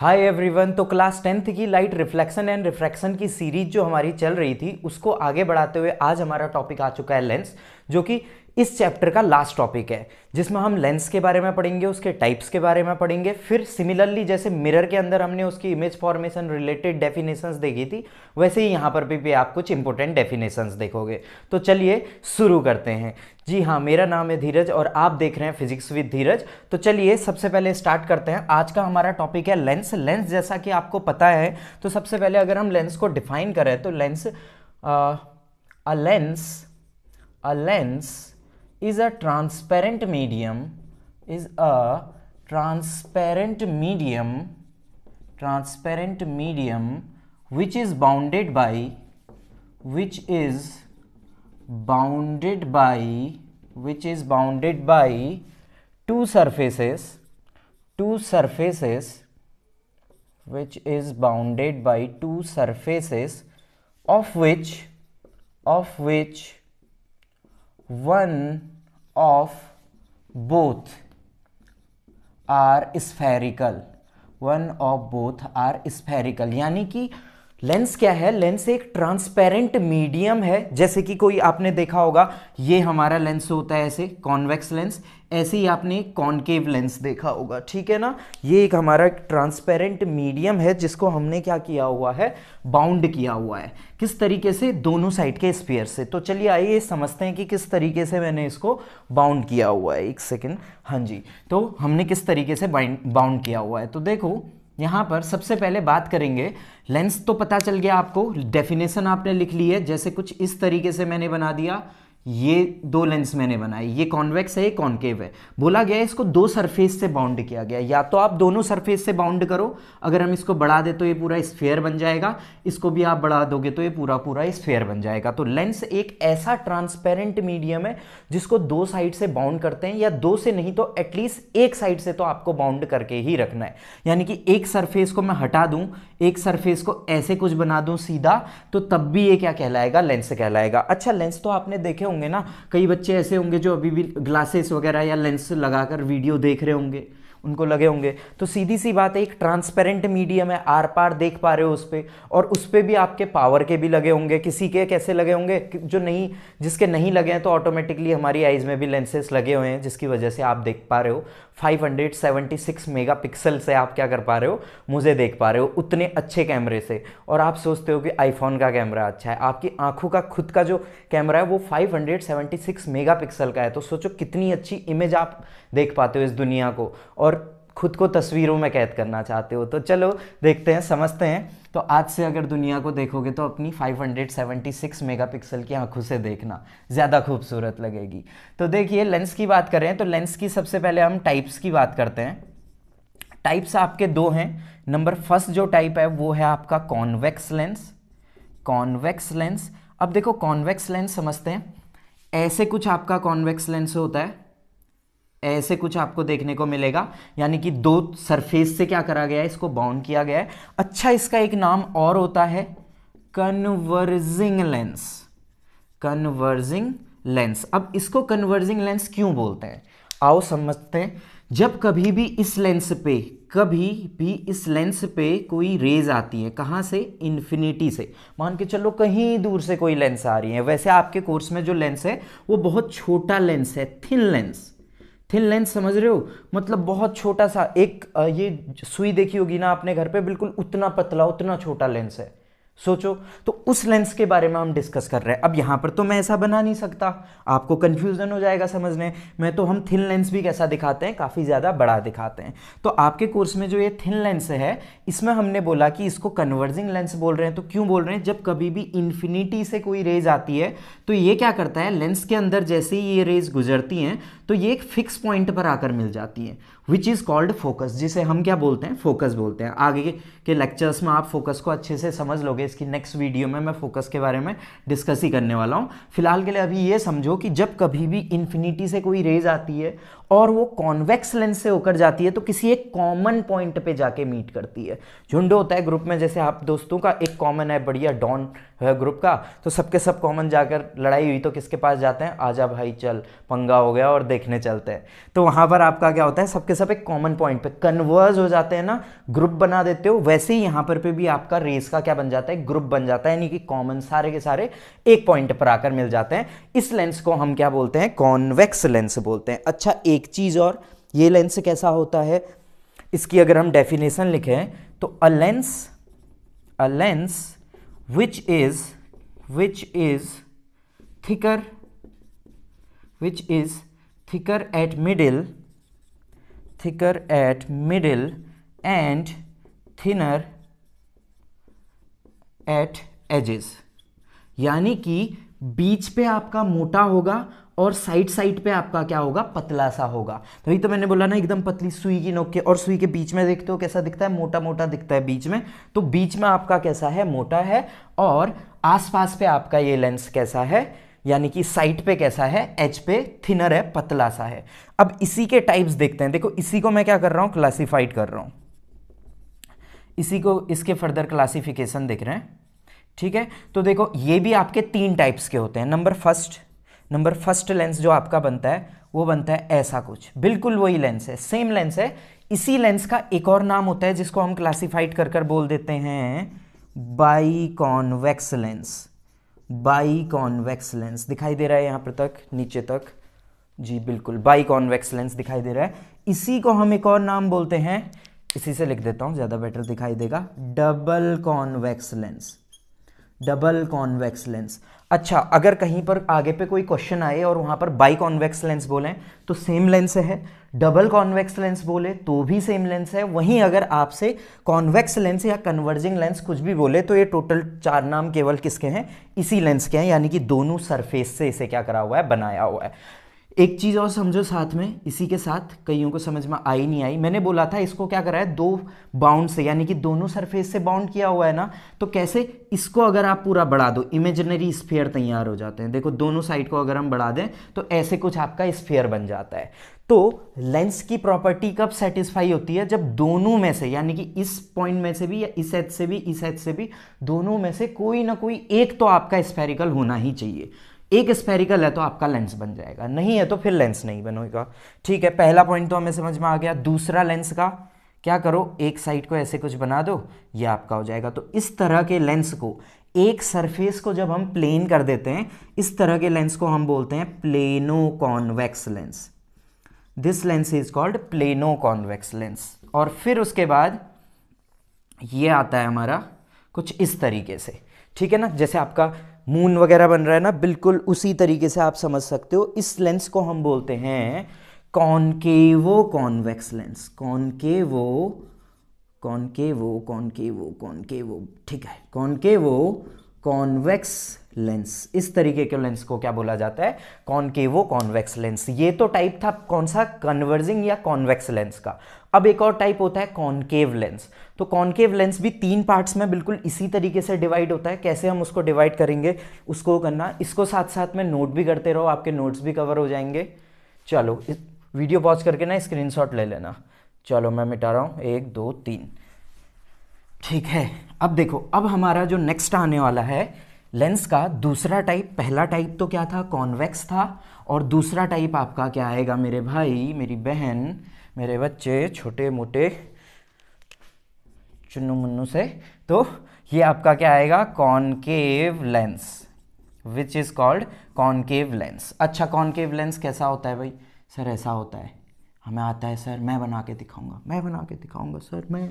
हाय everyone तो class tenth की light reflection and refraction की सीरीज जो हमारी चल रही थी उसको आगे बढ़ाते हुए आज हमारा टॉपिक आ चुका है लेंस जो कि इस चैप्टर का लास्ट टॉपिक है जिसमें हम लेंस के बारे में पढ़ेंगे उसके टाइप्स के बारे में पढ़ेंगे फिर सिमिलरली जैसे मिरर के अंदर हमने उसकी इमेज फॉर्मेशन रिलेटेड डेफिनेशंस देखी थी वैसे ही यहाँ पर भी, भी आप कुछ इंपॉर्टेंट डेफिनेशंस देखोगे तो चलिए शुरू करते हैं जी हाँ मेरा नाम है धीरज और आप देख रहे हैं फिजिक्स विद धीरज तो चलिए सबसे पहले स्टार्ट करते हैं आज का हमारा टॉपिक है लेंस लेंस जैसा कि आपको पता है तो सबसे पहले अगर हम लेंस को डिफाइन करें तो lens a lens a lens is a transparent medium is a transparent medium transparent medium which is bounded by which is bounded by which is bounded by two surfaces two surfaces which is bounded by two surfaces of which of which one of both are spherical one of both are spherical यानी कि lens क्या है lens एक transparent medium है जैसे कि कोई आपने देखा होगा ये हमारा लेंस होता है ऐसे कॉन्वेक्स लेंस ऐसे ही आपने कॉन्केव लेंस देखा होगा ठीक है ना ये एक हमारा ट्रांसपेरेंट मीडियम है जिसको हमने क्या किया हुआ है बाउंड किया हुआ है किस तरीके से दोनों साइड के स्पेयर से तो चलिए आइए समझते हैं कि किस तरीके से मैंने इसको बाउंड किया हुआ है एक सेकेंड हाँ जी तो हमने किस तरीके से बाउंड किया हुआ है तो देखो यहाँ पर सबसे पहले बात करेंगे लेंस तो पता चल गया आपको डेफिनेशन आपने लिख ली है जैसे कुछ इस तरीके से मैंने बना दिया ये दो लेंस मैंने बनाए ये कॉन्वेक्स है ये कॉन्केव है बोला गया है इसको दो सरफेस से बाउंड किया गया या तो आप दोनों सरफेस से बाउंड करो अगर हम इसको बढ़ा दे तो ये पूरा स्फेयर बन जाएगा इसको भी आप बढ़ा दोगे तो ये पूरा पूरा स्फेयर बन जाएगा तो लेंस एक ऐसा ट्रांसपेरेंट मीडियम है जिसको दो साइड से बाउंड करते हैं या दो से नहीं तो एटलीस्ट एक साइड से तो आपको बाउंड करके ही रखना है यानी कि एक सरफेस को मैं हटा दूँ एक सरफेस को ऐसे कुछ बना दूँ सीधा तो तब भी ये क्या कहलाएगा लेंस कहलाएगा अच्छा लेंस तो आपने देखे होंगे ना कई बच्चे ऐसे होंगे जो अभी भी ग्लासेस वगैरह या लेंस लगाकर वीडियो देख रहे होंगे उनको लगे होंगे तो सीधी सी बात है एक ट्रांसपेरेंट मीडियम है आर पार देख पा रहे हो उस पर और उस पर भी आपके पावर के भी लगे होंगे किसी के कैसे लगे होंगे जो नहीं जिसके नहीं लगे हैं तो ऑटोमेटिकली हमारी आइज़ में भी लेंसेस लगे हुए हैं जिसकी वजह से आप देख पा रहे हो 576 मेगापिक्सल से आप क्या कर पा रहे हो मुझे देख पा रहे हो उतने अच्छे कैमरे से और आप सोचते हो कि आईफोन का कैमरा अच्छा है आपकी आंखों का खुद का जो कैमरा है वो 576 मेगापिक्सल का है तो सोचो कितनी अच्छी इमेज आप देख पाते हो इस दुनिया को और खुद को तस्वीरों में कैद करना चाहते हो तो चलो देखते हैं समझते हैं तो आज से अगर दुनिया को देखोगे तो अपनी 576 मेगापिक्सल की आंखों से देखना ज़्यादा खूबसूरत लगेगी तो देखिए लेंस की बात करें तो लेंस की सबसे पहले हम टाइप्स की बात करते हैं टाइप्स आपके दो हैं नंबर फर्स्ट जो टाइप है वो है आपका कॉन्वेक्स लेंस कॉन्वेक्स लेंस अब देखो कॉन्वेक्स लेंस समझते हैं ऐसे कुछ आपका कॉन्वेक्स लेंस होता है ऐसे कुछ आपको देखने को मिलेगा यानी कि दो सरफेस से क्या करा गया है इसको बाउंड किया गया है अच्छा इसका एक नाम और होता है कन्वर्जिंग लेंस कन्वर्जिंग लेंस अब इसको कन्वर्जिंग लेंस क्यों बोलते हैं आओ समझते हैं जब कभी भी इस लेंस पे कभी भी इस लेंस पे कोई रेज आती है कहाँ से इन्फिनिटी से मान के चलो कहीं दूर से कोई लेंस आ रही है वैसे आपके कोर्स में जो लेंस है वो बहुत छोटा लेंस है थिन लेंस थिन लेंथ समझ रहे हो मतलब बहुत छोटा सा एक ये सुई देखी होगी ना आपने घर पे बिल्कुल उतना पतला उतना छोटा लेंस है सोचो तो उस लेंस के बारे में हम डिस्कस कर रहे हैं अब यहाँ पर तो मैं ऐसा बना नहीं सकता आपको कन्फ्यूज़न हो जाएगा समझने में तो हम थिन लेंस भी कैसा दिखाते हैं काफ़ी ज़्यादा बड़ा दिखाते हैं तो आपके कोर्स में जो ये थिन लेंस है इसमें हमने बोला कि इसको कन्वर्जिंग लेंस बोल रहे हैं तो क्यों बोल रहे हैं जब कभी भी इन्फिनिटी से कोई रेज आती है तो ये क्या करता है लेंस के अंदर जैसे ही ये रेज गुजरती हैं तो ये एक फिक्स पॉइंट पर आकर मिल जाती है विच इज़ कॉल्ड फोकस जिसे हम क्या बोलते हैं फोकस बोलते हैं आगे के लेक्चर्स में आप फोकस को अच्छे से समझ लोगे इसकी नेक्स्ट वीडियो में मैं फोकस के बारे में डिस्कस ही करने वाला हूँ फिलहाल के लिए अभी ये समझो कि जब कभी भी इन्फिनिटी से कोई रेज आती है और वो कॉन्वेक्स लेंस से होकर जाती है तो किसी एक कॉमन पॉइंट पे जाके मीट करती है झुंड होता है ग्रुप में जैसे आप दोस्तों का एक कॉमन है बढ़िया डॉन है ग्रुप का तो सबके सब कॉमन जाकर लड़ाई हुई तो किसके पास जाते हैं आजा भाई चल पंगा हो गया और देखने चलते हैं तो वहां पर आपका क्या होता है सबके सब एक कॉमन पॉइंट पे कन्वर्ज हो जाते हैं ना ग्रुप बना देते हो वैसे ही यहां पर पे भी आपका रेस का क्या बन जाता है ग्रुप बन जाता है यानी कि कॉमन सारे के सारे एक पॉइंट पर आकर मिल जाते हैं इस लेंस को हम क्या बोलते हैं कॉन्वेक्स लेंस बोलते हैं अच्छा एक एक चीज़ और ये लेंस कैसा होता है इसकी अगर हम डेफिनेशन लिखें तो a lens a lens which is which is thicker which is thicker at middle thicker at middle and thinner at edges यानी कि बीच पे आपका मोटा होगा और साइड साइड पे आपका क्या होगा पतला सा होगा तभी तो मैंने बोला ना एकदम पतली सुई की नोक के और सुई के बीच में देखते हो कैसा दिखता है मोटा मोटा दिखता है बीच में तो बीच में आपका कैसा है मोटा है और आसपास पे आपका ये लेंस कैसा है यानी कि साइट पे कैसा है एच पे थिनर है पतला सा है अब इसी के टाइप्स देखते हैं देखो इसी को मैं क्या कर रहा हूँ क्लासिफाइड कर रहा हूँ इसी को इसके फर्दर क्लासिफिकेशन देख रहे हैं ठीक है तो देखो ये भी आपके तीन टाइप्स के होते हैं number first number first lens जो आपका बनता है वो बनता है ऐसा कुछ बिल्कुल वही लेंस है सेम लेंस है इसी लेंस का एक और नाम होता है जिसको हम क्लासिफाइड कर कर बोल देते हैं biconvex lens biconvex lens दिखाई दे रहा है यहाँ पर तक नीचे तक जी बिल्कुल बाई कॉनवेक्स लेंस दिखाई दे रहा है इसी को हम एक और नाम बोलते हैं इसी से लिख देता हूँ ज़्यादा बेटर दिखाई देगा double convex lens double convex lens अच्छा अगर कहीं पर आगे पे कोई क्वेश्चन आए और वहाँ पर बाई कॉन्वेक्स लेंस बोलें तो सेम लेंस है डबल कॉन्वेक्स लेंस बोले तो भी सेम लेंस है वहीं अगर आपसे कॉन्वेक्स लेंस या कन्वर्जिंग लेंस कुछ भी बोले तो ये टोटल चार नाम केवल किसके हैं इसी लेंस के हैं यानी कि दोनों सरफेस से इसे क्या करा हुआ है बनाया हुआ है एक चीज़ और समझो साथ में इसी के साथ कईयों को समझ में आई नहीं आई मैंने बोला था इसको क्या करा है दो बाउंड से यानी कि दोनों सरफेस से बाउंड किया हुआ है ना तो कैसे इसको अगर आप पूरा बढ़ा दो इमेजिनरी स्फेयर तैयार हो जाते हैं देखो दोनों साइड को अगर हम बढ़ा दें तो ऐसे कुछ आपका स्फेयर बन जाता है तो लेंस की प्रॉपर्टी कब सेटिस्फाई होती है जब दोनों में से यानी कि इस पॉइंट में से भी या इस एच से भी इस एच से भी दोनों में से कोई ना कोई एक तो आपका स्पेरिकल होना ही चाहिए एक स्पेरिकल है तो आपका लेंस बन जाएगा नहीं है तो फिर लेंस नहीं बनेगा ठीक है पहला पॉइंट तो हमें समझ में आ गया दूसरा लेंस का क्या करो एक साइड को ऐसे कुछ बना दो ये आपका हो जाएगा तो इस तरह के लेंस को एक सरफेस को जब हम प्लेन कर देते हैं इस तरह के लेंस को हम बोलते हैं plano convex lens this lens is called plano convex lens और फिर उसके बाद ये आता है हमारा कुछ इस तरीके से ठीक है ना जैसे आपका मून वगैरह बन रहा है ना बिल्कुल उसी तरीके से आप समझ सकते हो इस लेंस को हम बोलते हैं कॉनकेवो कॉन्वेक्स लेंस कॉनकेवो कॉनकेवो कॉनकेवो कॉनकेवो ठीक है कॉनकेवो कॉन्वेक्स लेंस इस तरीके के लेंस को क्या बोला जाता है कॉनकेवो कॉन्वेक्स लेंस ये तो टाइप था कौन सा कन्वर्जिंग या कॉन्वेक्स लेंस का अब एक और टाइप होता है कॉन्केव लेंस तो कॉन्केव लेंस भी तीन पार्ट्स में बिल्कुल इसी तरीके से डिवाइड होता है कैसे हम उसको डिवाइड करेंगे उसको करना इसको साथ साथ में नोट भी करते रहो आपके नोट्स भी कवर हो जाएंगे चलो वीडियो पॉज करके ना स्क्रीन ले लेना चलो मैं मिटा रहा हूँ एक दो तीन ठीक है अब देखो अब हमारा जो नेक्स्ट आने वाला है लेंस का दूसरा टाइप पहला टाइप तो क्या था कॉन्वेक्स था और दूसरा टाइप आपका क्या आएगा मेरे भाई मेरी बहन मेरे बच्चे छोटे मोटे चुन्नू मुन्नू से तो ये आपका क्या आएगा concave lens which is called concave lens अच्छा कॉनकेव लेंस कैसा होता है भाई सर ऐसा होता है हमें आता है सर मैं बना के दिखाऊंगा मैं बना के दिखाऊंगा सर मैं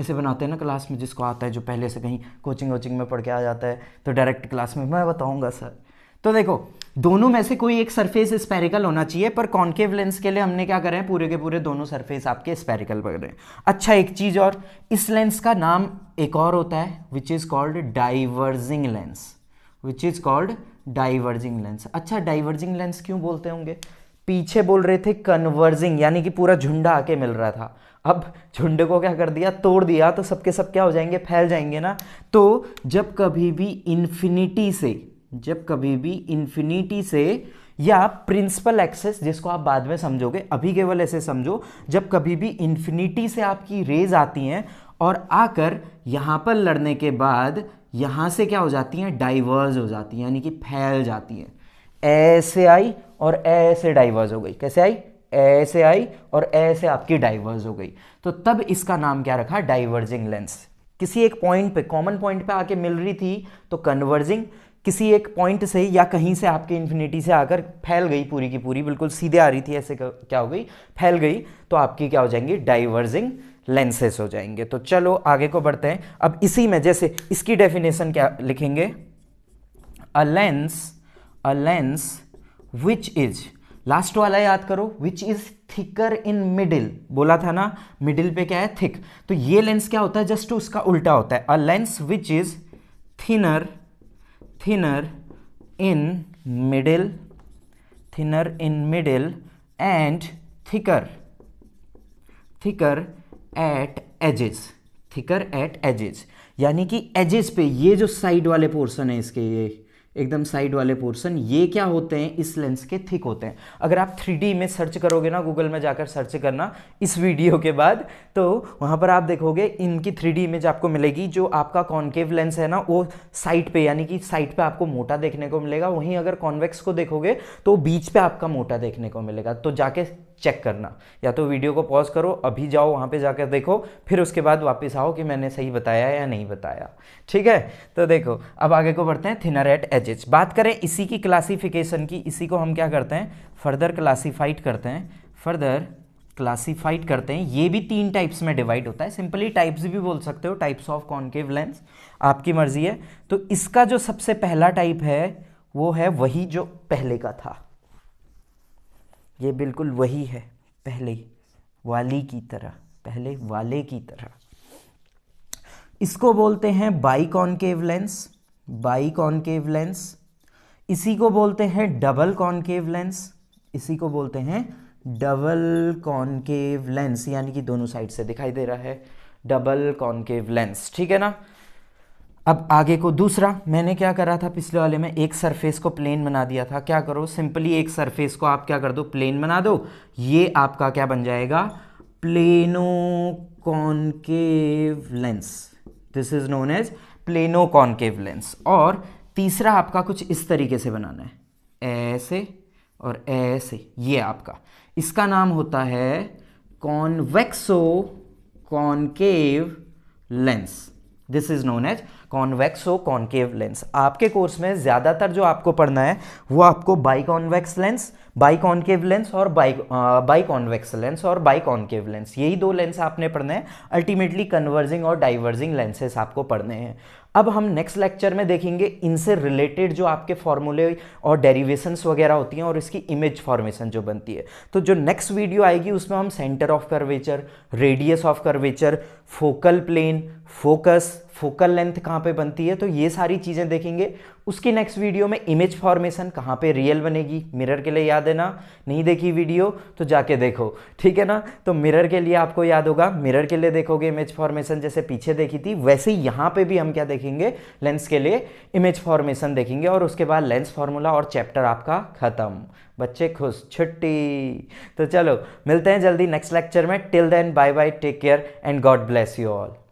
ऐसे बनाते हैं ना क्लास में जिसको आता है जो पहले से कहीं कोचिंग वोचिंग में पढ़ के आ जाता है तो डायरेक्ट क्लास में मैं बताऊंगा सर तो देखो दोनों में से कोई एक सरफेस स्पेरिकल होना चाहिए पर कॉन्केव लेंस के लिए हमने क्या करें पूरे के पूरे दोनों सरफेस आपके स्पेरिकल पर रहे हैं अच्छा एक चीज़ और इस लेंस का नाम एक और होता है which is called diverging lens which is called diverging lens अच्छा डाइवर्जिंग लेंस क्यों बोलते होंगे पीछे बोल रहे थे कन्वर्जिंग यानी कि पूरा झुंडा आके मिल रहा था अब झुंड को क्या कर दिया तोड़ दिया तो सबके सब क्या हो जाएंगे फैल जाएंगे ना तो जब कभी भी इन्फिनिटी से जब कभी भी इन्फिनिटी से या प्रिंसिपल एक्सेस जिसको आप बाद में समझोगे अभी केवल ऐसे समझो जब कभी भी इन्फिनिटी से आपकी रेज आती हैं और आकर यहाँ पर लड़ने के बाद यहाँ से क्या हो जाती हैं डाइवर्ज हो जाती हैं यानी कि फैल जाती हैं ऐसे आई और ऐसे डाइवर्ज हो गई कैसे आई ऐसे आई और ऐसे आपकी डाइवर्ज हो गई तो तब इसका नाम क्या रखा डाइवर्जिंग लेंस किसी एक पॉइंट पे कॉमन पॉइंट पे आके मिल रही थी तो कन्वर्जिंग किसी एक पॉइंट से या कहीं से आपके इन्फिनिटी से आकर फैल गई पूरी की पूरी बिल्कुल सीधे आ रही थी ऐसे क्या हो गई फैल गई तो आपकी क्या हो जाएंगी डाइवर्जिंग लेंसेस हो जाएंगे तो चलो आगे को बढ़ते हैं अब इसी में जैसे इसकी डेफिनेशन क्या लिखेंगे a lens a lens which is last वाला याद करो which is thicker in middle बोला था ना मिडिल पे क्या है थिक तो ये लेंस क्या होता है जस्ट उसका उल्टा होता है a lens which is thinner thinner in middle thinner in middle and thicker thicker at edges thicker at edges यानी कि एजेस पे ये जो साइड वाले पोर्शन है इसके ये एकदम साइड वाले पोर्शन ये क्या होते हैं इस लेंस के थिक होते हैं अगर आप थ्री में सर्च करोगे ना गूगल में जाकर सर्च करना इस वीडियो के बाद तो वहाँ पर आप देखोगे इनकी थ्री इमेज आपको मिलेगी जो आपका कॉन्केव लेंस है ना वो साइड पे यानी कि साइड पे आपको मोटा देखने को मिलेगा वहीं अगर कॉन्वेक्स को देखोगे तो बीच पे आपका मोटा देखने को मिलेगा तो जाके चेक करना या तो वीडियो को पॉज करो अभी जाओ वहाँ पे जाकर देखो फिर उसके बाद वापस आओ कि मैंने सही बताया या नहीं बताया ठीक है तो देखो अब आगे को बढ़ते हैं थिनर एट एजेस बात करें इसी की क्लासिफिकेशन की इसी को हम क्या करते हैं फर्दर क्लासीफाइड करते हैं फर्दर क्लासीफाइड करते हैं ये भी तीन टाइप्स में डिवाइड होता है सिंपली टाइप्स भी बोल सकते हो टाइप्स ऑफ कॉन्केव लेंस आपकी मर्जी है तो इसका जो सबसे पहला टाइप है वो है वही जो पहले का था ये बिल्कुल वही है पहले वाली की तरह पहले वाले की तरह इसको बोलते हैं biconcave lens biconcave lens इसी को बोलते हैं डबल कॉनकेव लेंस इसी को बोलते हैं डबल कॉनकेव लेंस यानी कि दोनों साइड से दिखाई दे रहा है डबल कॉनकेव लेंस ठीक है ना अब आगे को दूसरा मैंने क्या करा था पिछले वाले में एक सरफेस को प्लेन बना दिया था क्या करो सिंपली एक सरफेस को आप क्या कर दो प्लेन बना दो ये आपका क्या बन जाएगा planoconcave lens this is known as planoconcave lens और तीसरा आपका कुछ इस तरीके से बनाना है ऐसे और ऐसे ये आपका इसका नाम होता है convexoconcave lens this is known as o concave lens आपके कोर्स में ज़्यादातर जो आपको पढ़ना है वो आपको biconvex lens biconcave lens और बाई बाई कॉन्वेक्स लेंस और बाई कॉन्केव लेंस यही दो लेंस आपने पढ़ने हैं अल्टीमेटली कन्वर्जिंग और डाइवर्जिंग लेंसेस आपको पढ़ने हैं अब हम नेक्स्ट लेक्चर में देखेंगे इनसे रिलेटेड जो आपके फॉर्मूले और डेरिवेशंस वगैरह होती हैं और इसकी इमेज फॉर्मेशन जो बनती है तो जो नेक्स्ट वीडियो आएगी उसमें हम centre of curvature radius of curvature focal plane focus focal length कहाँ पे बनती है तो ये सारी चीज़ें देखेंगे उसकी नेक्स्ट वीडियो में इमेज फॉर्मेशन कहाँ पे रियल बनेगी मिरर के लिए याद है ना नहीं देखी वीडियो तो जाके देखो ठीक है ना तो मिरर के लिए आपको याद होगा मिरर के लिए देखोगे इमेज फॉर्मेशन जैसे पीछे देखी थी वैसे ही यहाँ पर भी हम क्या देखेंगे लेंस के लिए इमेज फॉर्मेशन देखेंगे और उसके बाद लेंस फॉर्मूला और चैप्टर आपका ख़त्म बच्चे खुश छुट्टी तो चलो मिलते हैं जल्दी नेक्स्ट लेक्चर में till then bye bye take care and God bless you all